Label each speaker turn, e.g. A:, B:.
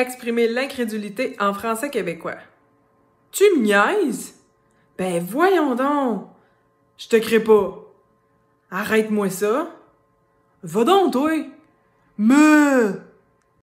A: exprimer l'incrédulité en français québécois.
B: Tu me niaises? Ben voyons donc! Je te crée pas! Arrête-moi ça! Va donc, toi! Me!